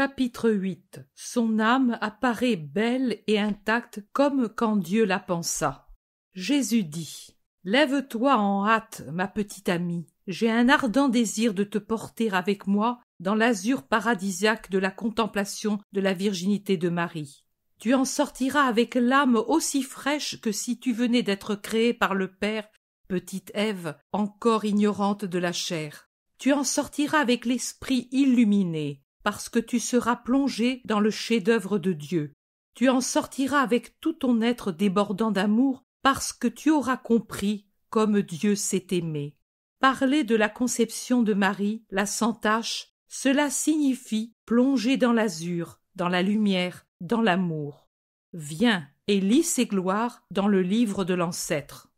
Chapitre 8 Son âme apparaît belle et intacte comme quand Dieu la pensa. Jésus dit Lève-toi en hâte, ma petite amie. J'ai un ardent désir de te porter avec moi dans l'azur paradisiaque de la contemplation de la virginité de Marie. Tu en sortiras avec l'âme aussi fraîche que si tu venais d'être créée par le Père, petite Ève, encore ignorante de la chair. Tu en sortiras avec l'esprit illuminé, parce que tu seras plongé dans le chef-d'œuvre de Dieu. Tu en sortiras avec tout ton être débordant d'amour parce que tu auras compris comme Dieu s'est aimé. Parler de la conception de Marie, la sans tache, cela signifie plonger dans l'azur, dans la lumière, dans l'amour. Viens et lis ses gloires dans le livre de l'ancêtre.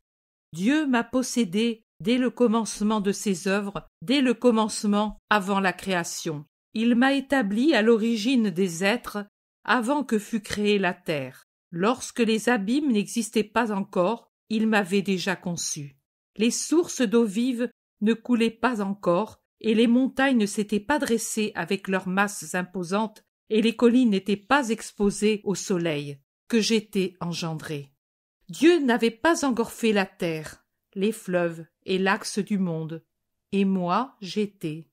Dieu m'a possédé dès le commencement de ses œuvres, dès le commencement avant la création. Il m'a établi à l'origine des êtres avant que fût créée la terre. Lorsque les abîmes n'existaient pas encore, il m'avait déjà conçu. Les sources d'eau vive ne coulaient pas encore, et les montagnes ne s'étaient pas dressées avec leurs masses imposantes, et les collines n'étaient pas exposées au soleil, que j'étais engendré. Dieu n'avait pas fait la terre, les fleuves et l'axe du monde, et moi j'étais.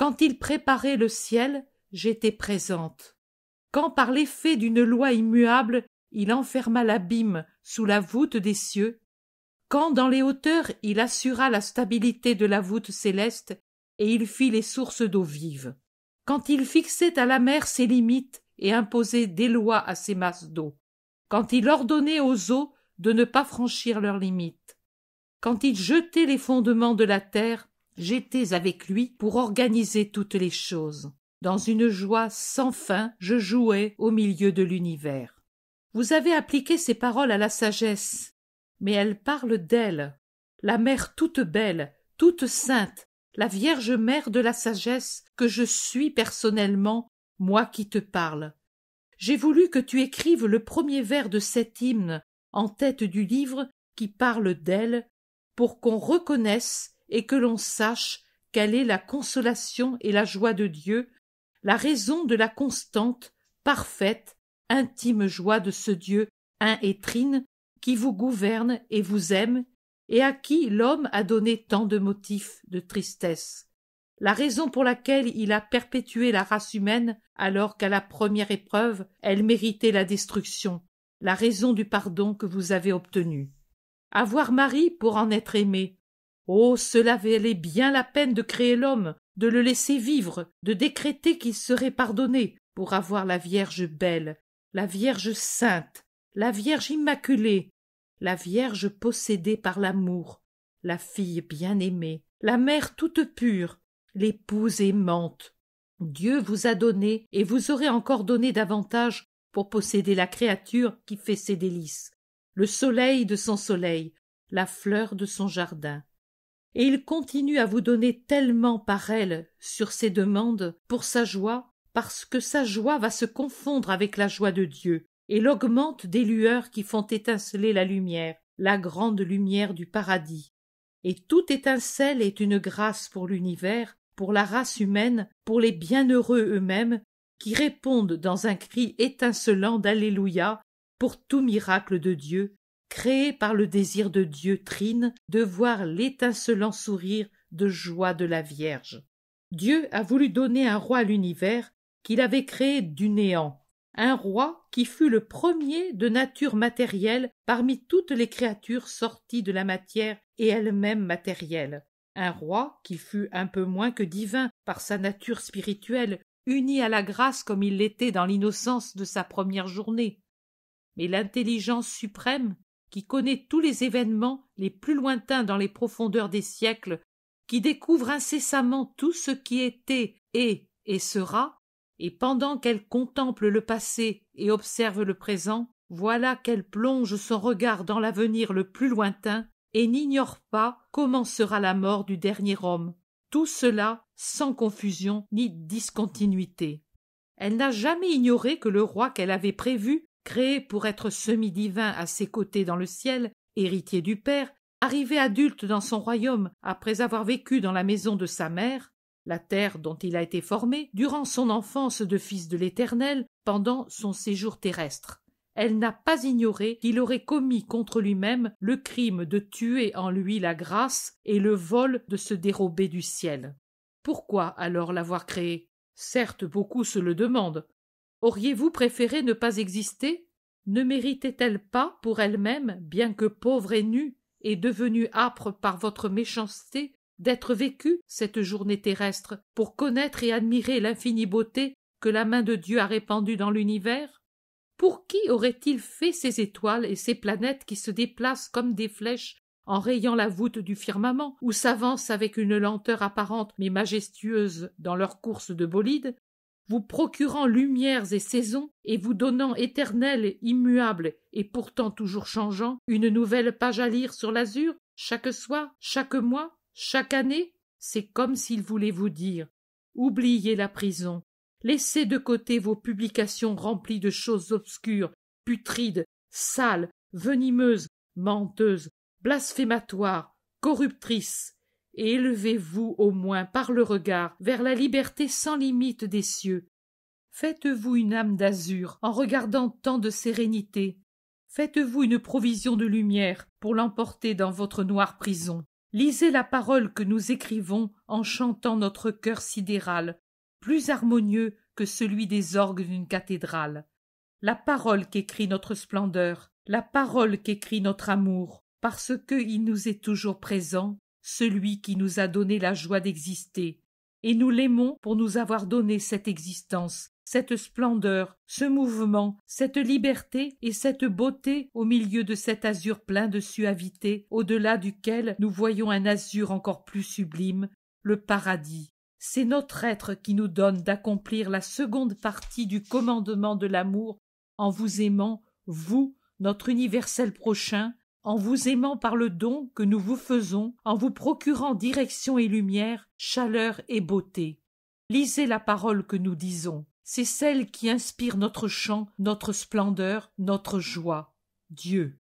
Quand il préparait le ciel, j'étais présente. Quand par l'effet d'une loi immuable, il enferma l'abîme sous la voûte des cieux, quand dans les hauteurs il assura la stabilité de la voûte céleste et il fit les sources d'eau vive, quand il fixait à la mer ses limites et imposait des lois à ses masses d'eau, quand il ordonnait aux eaux de ne pas franchir leurs limites, quand il jetait les fondements de la terre J'étais avec lui pour organiser toutes les choses. Dans une joie sans fin, je jouais au milieu de l'univers. Vous avez appliqué ces paroles à la sagesse, mais elle parle d'elle, la mère toute belle, toute sainte, la Vierge Mère de la sagesse que je suis personnellement, moi qui te parle. J'ai voulu que tu écrives le premier vers de cet hymne en tête du livre qui parle d'elle pour qu'on reconnaisse et que l'on sache quelle est la consolation et la joie de Dieu, la raison de la constante, parfaite, intime joie de ce Dieu un et trine qui vous gouverne et vous aime, et à qui l'homme a donné tant de motifs de tristesse. La raison pour laquelle il a perpétué la race humaine alors qu'à la première épreuve elle méritait la destruction, la raison du pardon que vous avez obtenu. Avoir Marie pour en être aimé, Oh, cela valait bien la peine de créer l'homme, de le laisser vivre, de décréter qu'il serait pardonné pour avoir la Vierge belle, la Vierge sainte, la Vierge immaculée, la Vierge possédée par l'amour, la fille bien-aimée, la mère toute pure, l'épouse aimante. Dieu vous a donné et vous aurez encore donné davantage pour posséder la créature qui fait ses délices, le soleil de son soleil, la fleur de son jardin et il continue à vous donner tellement par elle sur ses demandes pour sa joie, parce que sa joie va se confondre avec la joie de Dieu, et l'augmente des lueurs qui font étinceler la lumière, la grande lumière du paradis. Et toute étincelle est une grâce pour l'univers, pour la race humaine, pour les bienheureux eux-mêmes, qui répondent dans un cri étincelant d'Alléluia pour tout miracle de Dieu créé par le désir de Dieu Trine de voir l'étincelant sourire de joie de la Vierge. Dieu a voulu donner un roi à l'univers qu'il avait créé du néant, un roi qui fut le premier de nature matérielle parmi toutes les créatures sorties de la matière et elles-mêmes matérielles, un roi qui fut un peu moins que divin par sa nature spirituelle, uni à la grâce comme il l'était dans l'innocence de sa première journée. Mais l'intelligence suprême qui connaît tous les événements les plus lointains dans les profondeurs des siècles, qui découvre incessamment tout ce qui était, est et sera, et pendant qu'elle contemple le passé et observe le présent, voilà qu'elle plonge son regard dans l'avenir le plus lointain et n'ignore pas comment sera la mort du dernier homme. Tout cela sans confusion ni discontinuité. Elle n'a jamais ignoré que le roi qu'elle avait prévu Créé pour être semi-divin à ses côtés dans le ciel, héritier du Père, arrivé adulte dans son royaume après avoir vécu dans la maison de sa mère, la terre dont il a été formé, durant son enfance de fils de l'Éternel, pendant son séjour terrestre. Elle n'a pas ignoré qu'il aurait commis contre lui-même le crime de tuer en lui la grâce et le vol de se dérober du ciel. Pourquoi alors l'avoir créé Certes, beaucoup se le demandent, Auriez-vous préféré ne pas exister Ne méritait-elle pas pour elle-même, bien que pauvre et nue, et devenue âpre par votre méchanceté, d'être vécue cette journée terrestre pour connaître et admirer l'infinie beauté que la main de Dieu a répandue dans l'univers Pour qui aurait-il fait ces étoiles et ces planètes qui se déplacent comme des flèches en rayant la voûte du firmament, ou s'avancent avec une lenteur apparente mais majestueuse dans leur course de bolide, vous procurant lumières et saisons, et vous donnant éternel, immuable, et pourtant toujours changeant, une nouvelle page à lire sur l'azur, chaque soir, chaque mois, chaque année, c'est comme s'il voulait vous dire Oubliez la prison, laissez de côté vos publications remplies de choses obscures, putrides, sales, venimeuses, menteuses, blasphématoires, corruptrices, élevez-vous au moins par le regard vers la liberté sans limite des cieux. Faites-vous une âme d'azur en regardant tant de sérénité. Faites-vous une provision de lumière pour l'emporter dans votre noire prison. Lisez la parole que nous écrivons en chantant notre cœur sidéral, plus harmonieux que celui des orgues d'une cathédrale. La parole qu'écrit notre splendeur, la parole qu'écrit notre amour, parce que il nous est toujours présent, celui qui nous a donné la joie d'exister, et nous l'aimons pour nous avoir donné cette existence, cette splendeur, ce mouvement, cette liberté et cette beauté au milieu de cet azur plein de suavité, au-delà duquel nous voyons un azur encore plus sublime, le paradis. C'est notre être qui nous donne d'accomplir la seconde partie du commandement de l'amour en vous aimant, vous, notre universel prochain, en vous aimant par le don que nous vous faisons, en vous procurant direction et lumière, chaleur et beauté. Lisez la parole que nous disons, c'est celle qui inspire notre chant, notre splendeur, notre joie. Dieu.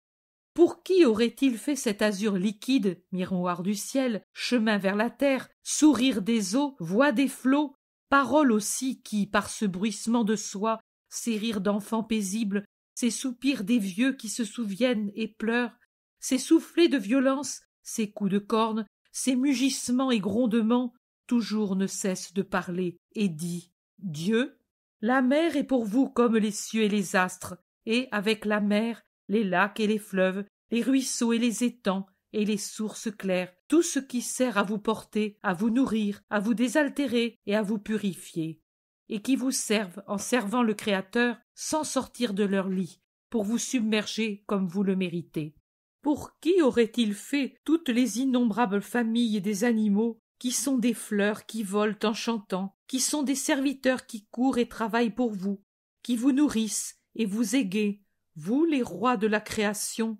Pour qui aurait-il fait cet azur liquide, miroir du ciel, chemin vers la terre, sourire des eaux, voix des flots, parole aussi qui, par ce bruissement de soie, ces rires d'enfants paisibles, ces soupirs des vieux qui se souviennent et pleurent, ses soufflets de violence, ces coups de corne, ces mugissements et grondements, toujours ne cessent de parler et dit Dieu, la mer est pour vous comme les cieux et les astres, et avec la mer, les lacs et les fleuves, les ruisseaux et les étangs, et les sources claires, tout ce qui sert à vous porter, à vous nourrir, à vous désaltérer et à vous purifier, et qui vous servent en servant le Créateur sans sortir de leur lit, pour vous submerger comme vous le méritez. Pour qui aurait-il fait toutes les innombrables familles des animaux qui sont des fleurs qui volent en chantant, qui sont des serviteurs qui courent et travaillent pour vous, qui vous nourrissent et vous égaient, vous les rois de la création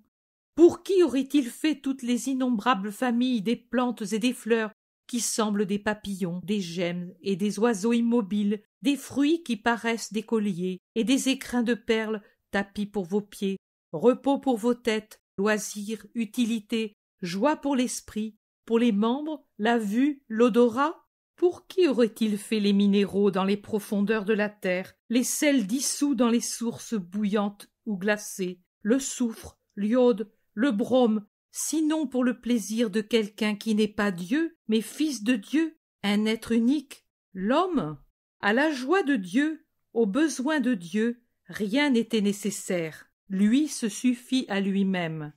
Pour qui aurait-il fait toutes les innombrables familles des plantes et des fleurs qui semblent des papillons, des gemmes et des oiseaux immobiles, des fruits qui paraissent des colliers et des écrins de perles, tapis pour vos pieds, repos pour vos têtes, loisir utilité, joie pour l'esprit, pour les membres, la vue, l'odorat Pour qui aurait-il fait les minéraux dans les profondeurs de la terre, les sels dissous dans les sources bouillantes ou glacées, le soufre, l'iode, le brome, sinon pour le plaisir de quelqu'un qui n'est pas Dieu, mais fils de Dieu, un être unique, l'homme À la joie de Dieu, aux besoins de Dieu, rien n'était nécessaire. Lui se suffit à lui-même.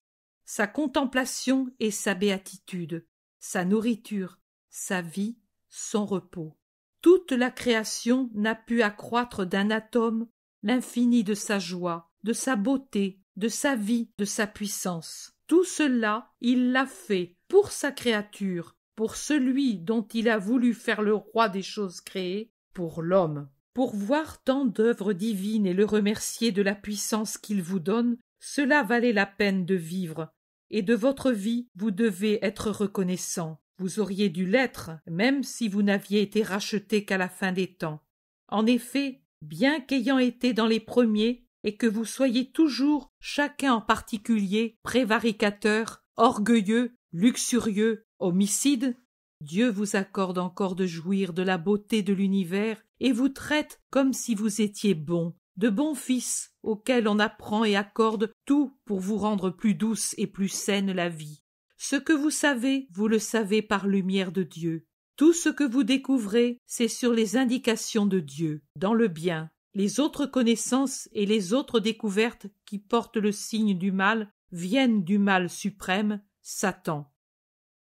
Sa contemplation et sa béatitude, sa nourriture, sa vie, son repos. Toute la création n'a pu accroître d'un atome l'infini de sa joie, de sa beauté, de sa vie, de sa puissance. Tout cela, il l'a fait pour sa créature, pour celui dont il a voulu faire le roi des choses créées, pour l'homme pour voir tant d'œuvres divines et le remercier de la puissance qu'il vous donne, cela valait la peine de vivre, et de votre vie vous devez être reconnaissant. Vous auriez dû l'être, même si vous n'aviez été racheté qu'à la fin des temps. En effet, bien qu'ayant été dans les premiers, et que vous soyez toujours, chacun en particulier, prévaricateur, orgueilleux, luxurieux, homicide, Dieu vous accorde encore de jouir de la beauté de l'univers et vous traite comme si vous étiez bon, de bons fils auxquels on apprend et accorde tout pour vous rendre plus douce et plus saine la vie. Ce que vous savez, vous le savez par lumière de Dieu. Tout ce que vous découvrez, c'est sur les indications de Dieu, dans le bien. Les autres connaissances et les autres découvertes qui portent le signe du mal viennent du mal suprême, Satan.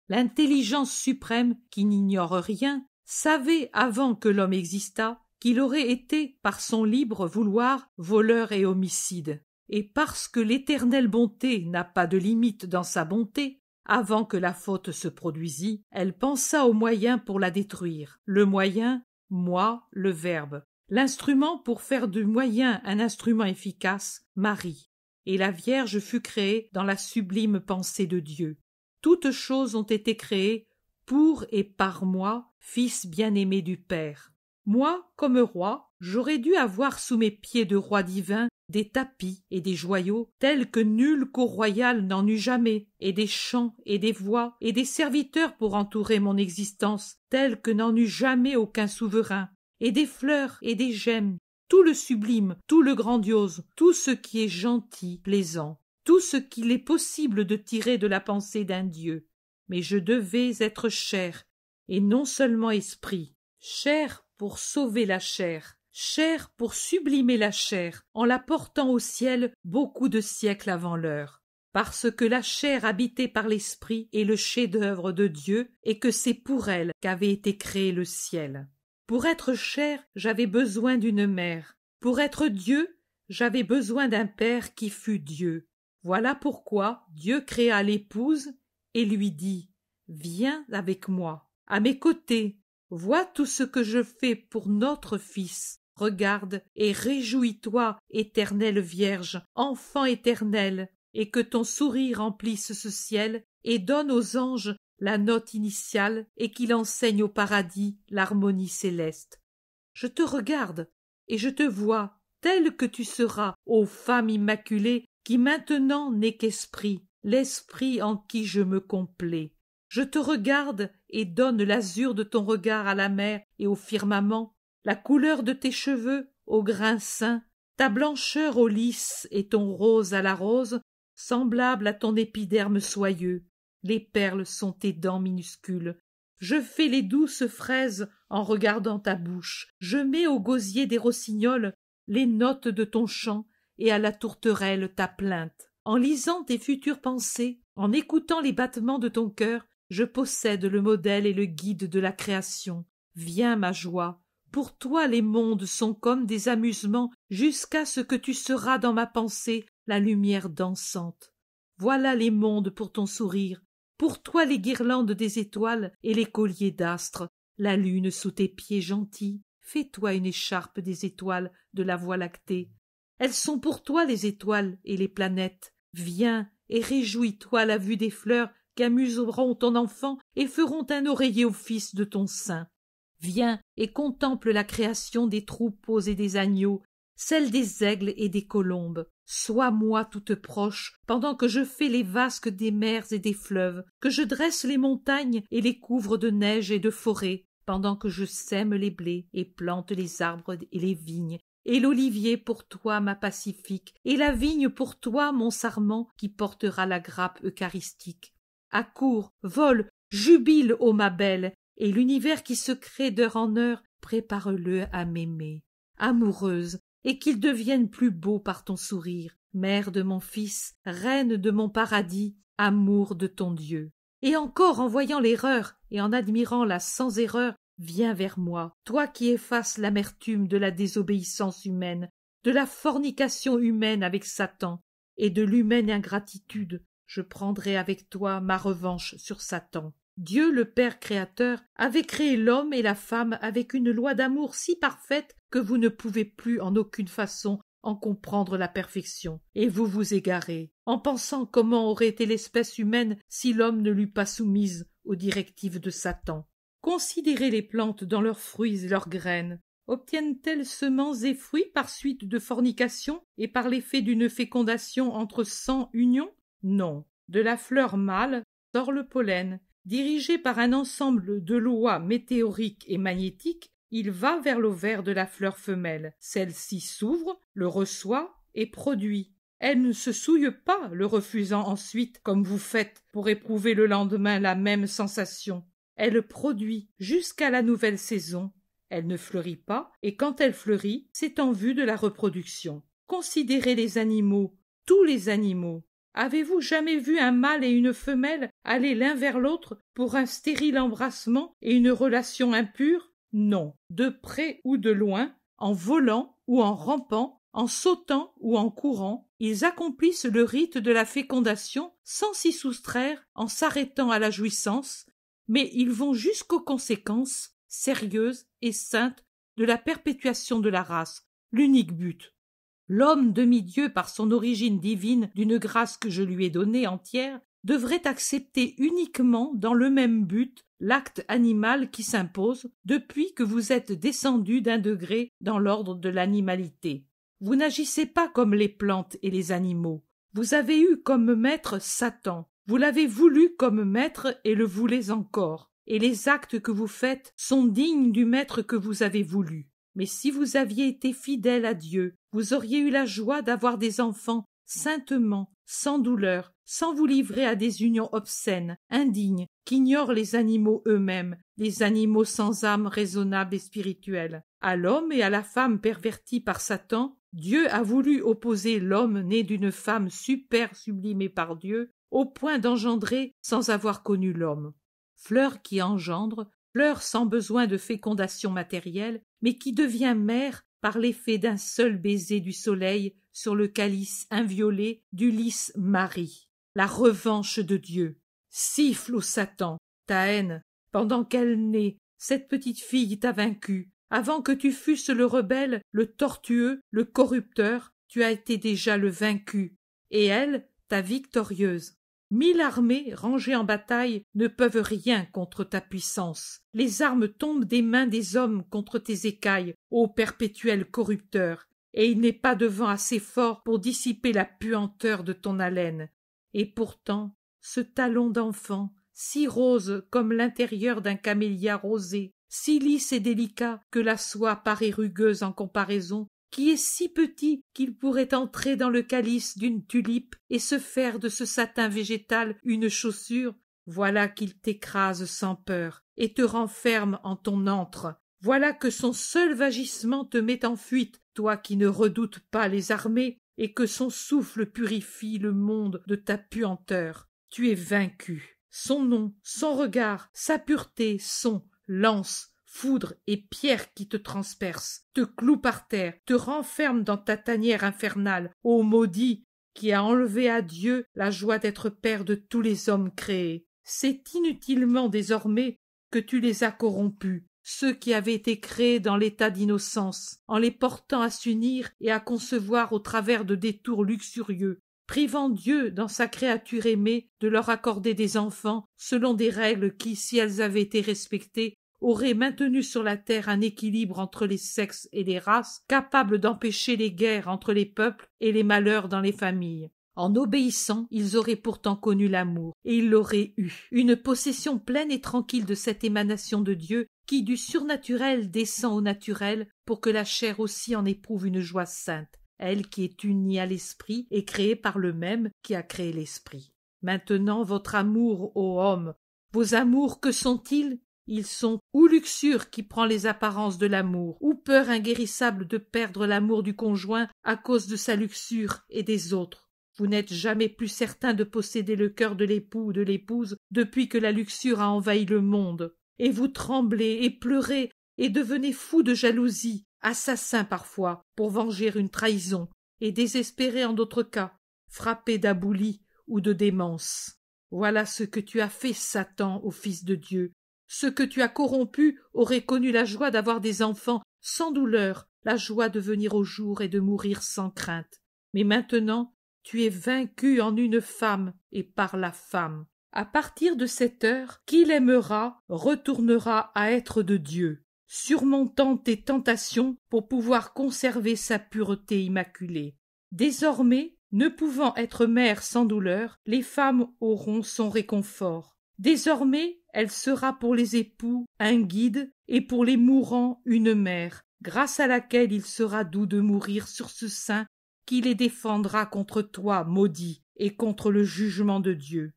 L'intelligence suprême, qui n'ignore rien, savait avant que l'homme existât qu'il aurait été, par son libre vouloir, voleur et homicide. Et parce que l'éternelle bonté n'a pas de limite dans sa bonté, avant que la faute se produisît, elle pensa au moyen pour la détruire. Le moyen, moi, le verbe. L'instrument pour faire du moyen un instrument efficace, Marie. Et la Vierge fut créée dans la sublime pensée de Dieu. Toutes choses ont été créées pour et par moi, fils bien-aimé du Père. Moi, comme roi, j'aurais dû avoir sous mes pieds de roi divin des tapis et des joyaux tels que nul cour royal n'en eut jamais, et des chants et des voix et des serviteurs pour entourer mon existence tels que n'en eut jamais aucun souverain, et des fleurs et des gemmes, tout le sublime, tout le grandiose, tout ce qui est gentil, plaisant, tout ce qu'il est possible de tirer de la pensée d'un dieu mais je devais être chair, et non seulement esprit. Chair pour sauver la chair, chair pour sublimer la chair, en la portant au ciel beaucoup de siècles avant l'heure parce que la chair habitée par l'esprit est le chef-d'œuvre de Dieu et que c'est pour elle qu'avait été créé le ciel. Pour être chair, j'avais besoin d'une mère. Pour être Dieu, j'avais besoin d'un père qui fut Dieu. Voilà pourquoi Dieu créa l'épouse et lui dit Viens avec moi, à mes côtés, vois tout ce que je fais pour notre fils. Regarde et réjouis-toi, éternelle Vierge, enfant éternel, et que ton sourire remplisse ce ciel et donne aux anges la note initiale et qu'il enseigne au paradis l'harmonie céleste. Je te regarde et je te vois telle que tu seras, ô femme immaculée qui maintenant n'est qu'esprit, l'esprit en qui je me complais. Je te regarde et donne l'azur de ton regard à la mer et au firmament, la couleur de tes cheveux au grain sain, ta blancheur au lys et ton rose à la rose, semblable à ton épiderme soyeux. Les perles sont tes dents minuscules. Je fais les douces fraises en regardant ta bouche. Je mets au gosier des rossignols les notes de ton chant et à la tourterelle ta plainte en lisant tes futures pensées, en écoutant les battements de ton cœur, je possède le modèle et le guide de la création. Viens, ma joie. Pour toi les mondes sont comme des amusements jusqu'à ce que tu seras dans ma pensée la lumière dansante. Voilà les mondes pour ton sourire, pour toi les guirlandes des étoiles et les colliers d'astres, la lune sous tes pieds gentils, fais-toi une écharpe des étoiles de la voie lactée. Elles sont pour toi les étoiles et les planètes, Viens et réjouis-toi à la vue des fleurs qu'amuseront ton enfant et feront un oreiller au fils de ton sein. Viens et contemple la création des troupeaux et des agneaux, celle des aigles et des colombes. Sois-moi toute proche, pendant que je fais les vasques des mers et des fleuves, que je dresse les montagnes et les couvre de neige et de forêts, pendant que je sème les blés et plante les arbres et les vignes, et l'olivier pour toi, ma pacifique, et la vigne pour toi, mon sarment, qui portera la grappe eucharistique. Accours, vole, jubile, ô ma belle, et l'univers qui se crée d'heure en heure, prépare-le à m'aimer. Amoureuse, et qu'il devienne plus beau par ton sourire, mère de mon fils, reine de mon paradis, amour de ton Dieu. Et encore en voyant l'erreur et en admirant la sans erreur Viens vers moi, toi qui effaces l'amertume de la désobéissance humaine, de la fornication humaine avec Satan, et de l'humaine ingratitude, je prendrai avec toi ma revanche sur Satan. Dieu le Père créateur avait créé l'homme et la femme avec une loi d'amour si parfaite que vous ne pouvez plus en aucune façon en comprendre la perfection, et vous vous égarez, en pensant comment aurait été l'espèce humaine si l'homme ne l'eût pas soumise aux directives de Satan, Considérez les plantes dans leurs fruits et leurs graines. Obtiennent-elles semences et fruits par suite de fornication et par l'effet d'une fécondation entre cent unions Non. De la fleur mâle sort le pollen. Dirigé par un ensemble de lois météoriques et magnétiques, il va vers l'ovaire de la fleur femelle. Celle-ci s'ouvre, le reçoit et produit. Elle ne se souille pas, le refusant ensuite, comme vous faites, pour éprouver le lendemain la même sensation. Elle produit jusqu'à la nouvelle saison. Elle ne fleurit pas, et quand elle fleurit, c'est en vue de la reproduction. Considérez les animaux, tous les animaux. Avez-vous jamais vu un mâle et une femelle aller l'un vers l'autre pour un stérile embrassement et une relation impure Non. De près ou de loin, en volant ou en rampant, en sautant ou en courant, ils accomplissent le rite de la fécondation sans s'y soustraire en s'arrêtant à la jouissance, mais ils vont jusqu'aux conséquences sérieuses et saintes de la perpétuation de la race, l'unique but. L'homme demi-dieu, par son origine divine d'une grâce que je lui ai donnée entière, devrait accepter uniquement dans le même but l'acte animal qui s'impose depuis que vous êtes descendu d'un degré dans l'ordre de l'animalité. Vous n'agissez pas comme les plantes et les animaux. Vous avez eu comme maître Satan, vous l'avez voulu comme maître et le voulez encore, et les actes que vous faites sont dignes du maître que vous avez voulu. Mais si vous aviez été fidèle à Dieu, vous auriez eu la joie d'avoir des enfants saintement, sans douleur, sans vous livrer à des unions obscènes, indignes, qu'ignorent les animaux eux-mêmes, les animaux sans âme raisonnable et spirituelle. À l'homme et à la femme pervertis par Satan, Dieu a voulu opposer l'homme né d'une femme super sublimée par Dieu au point d'engendrer sans avoir connu l'homme. Fleur qui engendre, fleur sans besoin de fécondation matérielle, mais qui devient mère par l'effet d'un seul baiser du soleil sur le calice inviolé d'Ulysse Marie. La revanche de Dieu. Siffle au Satan, ta haine, pendant qu'elle naît, cette petite fille t'a vaincu. Avant que tu fusses le rebelle, le tortueux, le corrupteur, tu as été déjà le vaincu. Et elle, ta victorieuse. Mille armées rangées en bataille ne peuvent rien contre ta puissance. Les armes tombent des mains des hommes contre tes écailles, ô perpétuel corrupteur, et il n'est pas de vent assez fort pour dissiper la puanteur de ton haleine. Et pourtant, ce talon d'enfant, si rose comme l'intérieur d'un camélia rosé, si lisse et délicat que la soie paraît rugueuse en comparaison qui est si petit qu'il pourrait entrer dans le calice d'une tulipe et se faire de ce satin végétal une chaussure, voilà qu'il t'écrase sans peur et te renferme en ton antre. Voilà que son seul vagissement te met en fuite, toi qui ne redoutes pas les armées, et que son souffle purifie le monde de ta puanteur. Tu es vaincu. Son nom, son regard, sa pureté sont lance foudre et pierre qui te transpercent, te clouent par terre, te renferme dans ta tanière infernale, ô maudit, qui a enlevé à Dieu la joie d'être père de tous les hommes créés. C'est inutilement désormais que tu les as corrompus, ceux qui avaient été créés dans l'état d'innocence, en les portant à s'unir et à concevoir au travers de détours luxurieux, privant Dieu dans sa créature aimée de leur accorder des enfants selon des règles qui, si elles avaient été respectées, aurait maintenu sur la terre un équilibre entre les sexes et les races, capable d'empêcher les guerres entre les peuples et les malheurs dans les familles. En obéissant, ils auraient pourtant connu l'amour, et ils l'auraient eu, une possession pleine et tranquille de cette émanation de Dieu qui du surnaturel descend au naturel pour que la chair aussi en éprouve une joie sainte, elle qui est unie à l'esprit et créée par le même qui a créé l'esprit. Maintenant votre amour, ô homme, vos amours que sont-ils ils sont ou luxure qui prend les apparences de l'amour, ou peur inguérissable de perdre l'amour du conjoint à cause de sa luxure et des autres. Vous n'êtes jamais plus certain de posséder le cœur de l'époux ou de l'épouse depuis que la luxure a envahi le monde. Et vous tremblez et pleurez et devenez fou de jalousie, assassin parfois, pour venger une trahison, et désespéré en d'autres cas, frappé d'abouli ou de démence. Voilà ce que tu as fait, Satan, au Fils de Dieu, ce que tu as corrompu aurait connu la joie d'avoir des enfants sans douleur, la joie de venir au jour et de mourir sans crainte. Mais maintenant, tu es vaincu en une femme et par la femme. À partir de cette heure, qui l'aimera retournera à être de Dieu, surmontant tes tentations pour pouvoir conserver sa pureté immaculée. Désormais, ne pouvant être mère sans douleur, les femmes auront son réconfort. Désormais, elle sera pour les époux un guide et pour les mourants une mère, grâce à laquelle il sera doux de mourir sur ce sein qui les défendra contre toi, maudit, et contre le jugement de Dieu.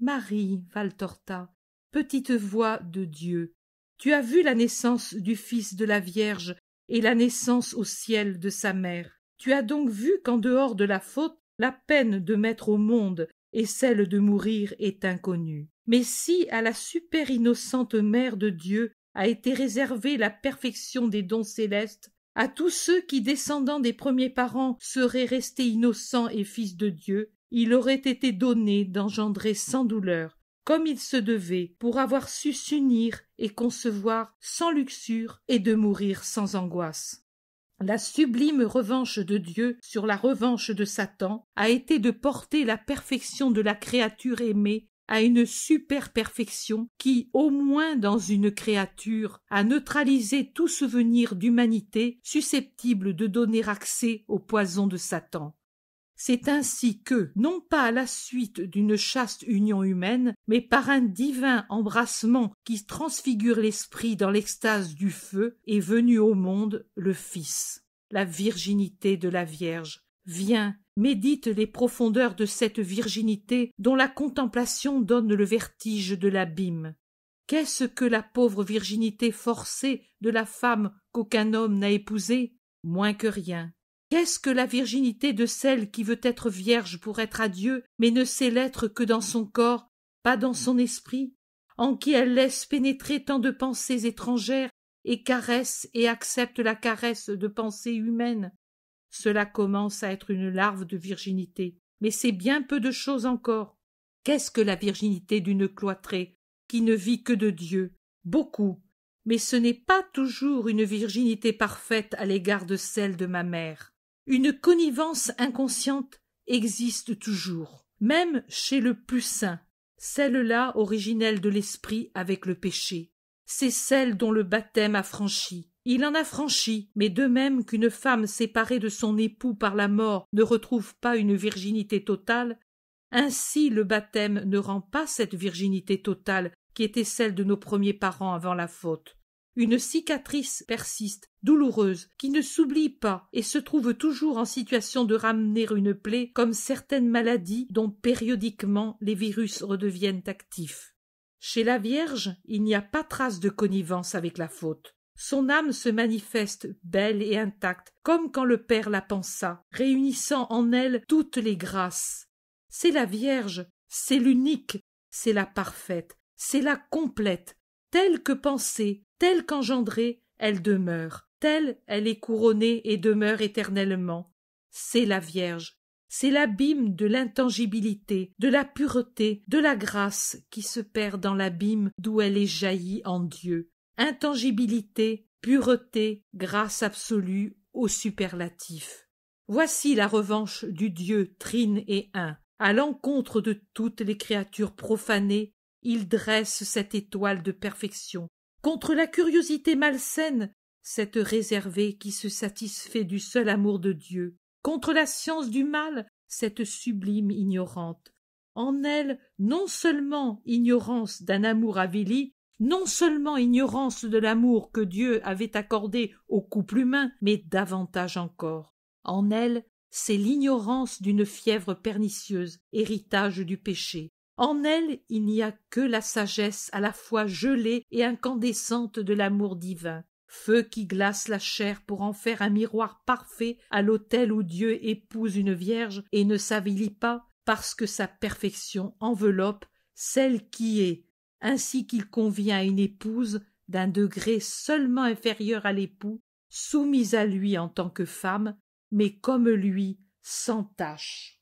Marie Valtorta, petite voix de Dieu, tu as vu la naissance du Fils de la Vierge et la naissance au ciel de sa mère. Tu as donc vu qu'en dehors de la faute, la peine de mettre au monde et celle de mourir est inconnue. Mais si à la super-innocente Mère de Dieu a été réservée la perfection des dons célestes, à tous ceux qui, descendant des premiers parents, seraient restés innocents et fils de Dieu, il aurait été donné d'engendrer sans douleur, comme il se devait, pour avoir su s'unir et concevoir sans luxure et de mourir sans angoisse. La sublime revanche de Dieu sur la revanche de Satan a été de porter la perfection de la créature aimée à une super perfection qui, au moins dans une créature, a neutralisé tout souvenir d'humanité susceptible de donner accès au poison de Satan. C'est ainsi que, non pas à la suite d'une chaste union humaine, mais par un divin embrassement qui transfigure l'esprit dans l'extase du feu, est venu au monde le Fils, la virginité de la Vierge, Viens, médite les profondeurs de cette virginité dont la contemplation donne le vertige de l'abîme. Qu'est-ce que la pauvre virginité forcée de la femme qu'aucun homme n'a épousée Moins que rien. Qu'est-ce que la virginité de celle qui veut être vierge pour être à Dieu, mais ne sait l'être que dans son corps, pas dans son esprit, en qui elle laisse pénétrer tant de pensées étrangères et caresse et accepte la caresse de pensées humaines, cela commence à être une larve de virginité, mais c'est bien peu de choses encore. Qu'est-ce que la virginité d'une cloîtrée qui ne vit que de Dieu Beaucoup, mais ce n'est pas toujours une virginité parfaite à l'égard de celle de ma mère. Une connivence inconsciente existe toujours, même chez le plus saint, celle-là originelle de l'esprit avec le péché. C'est celle dont le baptême a franchi, il en a franchi, mais de même qu'une femme séparée de son époux par la mort ne retrouve pas une virginité totale, ainsi le baptême ne rend pas cette virginité totale qui était celle de nos premiers parents avant la faute. Une cicatrice persiste, douloureuse, qui ne s'oublie pas et se trouve toujours en situation de ramener une plaie comme certaines maladies dont périodiquement les virus redeviennent actifs. Chez la Vierge, il n'y a pas trace de connivence avec la faute. Son âme se manifeste belle et intacte, comme quand le Père la pensa, réunissant en elle toutes les grâces. C'est la Vierge, c'est l'unique, c'est la parfaite, c'est la complète. Telle que pensée, telle qu'engendrée, elle demeure. Telle elle est couronnée et demeure éternellement. C'est la Vierge, c'est l'abîme de l'intangibilité, de la pureté, de la grâce qui se perd dans l'abîme d'où elle est jaillie en Dieu intangibilité, pureté, grâce absolue au superlatif. Voici la revanche du Dieu trine et un. À l'encontre de toutes les créatures profanées, il dresse cette étoile de perfection. Contre la curiosité malsaine, cette réservée qui se satisfait du seul amour de Dieu. Contre la science du mal, cette sublime ignorante. En elle, non seulement ignorance d'un amour avili, non seulement ignorance de l'amour que Dieu avait accordé au couple humain, mais davantage encore. En elle, c'est l'ignorance d'une fièvre pernicieuse, héritage du péché. En elle, il n'y a que la sagesse à la fois gelée et incandescente de l'amour divin, feu qui glace la chair pour en faire un miroir parfait à l'autel où Dieu épouse une vierge et ne s'avilit pas parce que sa perfection enveloppe celle qui est ainsi qu'il convient à une épouse d'un degré seulement inférieur à l'époux, soumise à lui en tant que femme, mais comme lui, sans tache.